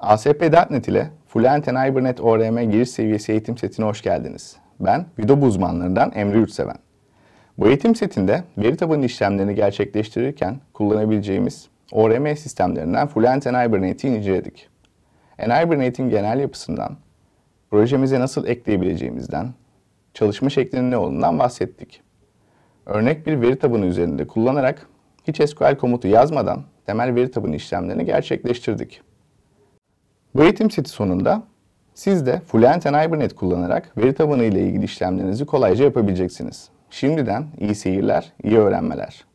ASP.NET ile Fluent and Hibernate ORM giriş seviyesi eğitim setine hoş geldiniz. Ben Vidob uzmanlarından Emre Yurtseven. Bu eğitim setinde veri tabanı işlemlerini gerçekleştirirken kullanabileceğimiz ORM sistemlerinden Fluent and Hibernate'i inceledik. And Hibernate'in genel yapısından, projemize nasıl ekleyebileceğimizden, çalışma şeklinin ne olduğundan bahsettik. Örnek bir veri tabanı üzerinde kullanarak hiç SQL komutu yazmadan temel veri tabanı işlemlerini gerçekleştirdik. Bu eğitim seti sonunda siz de Fluent and Hibernate kullanarak veri tabanı ile ilgili işlemlerinizi kolayca yapabileceksiniz. Şimdiden iyi seyirler, iyi öğrenmeler.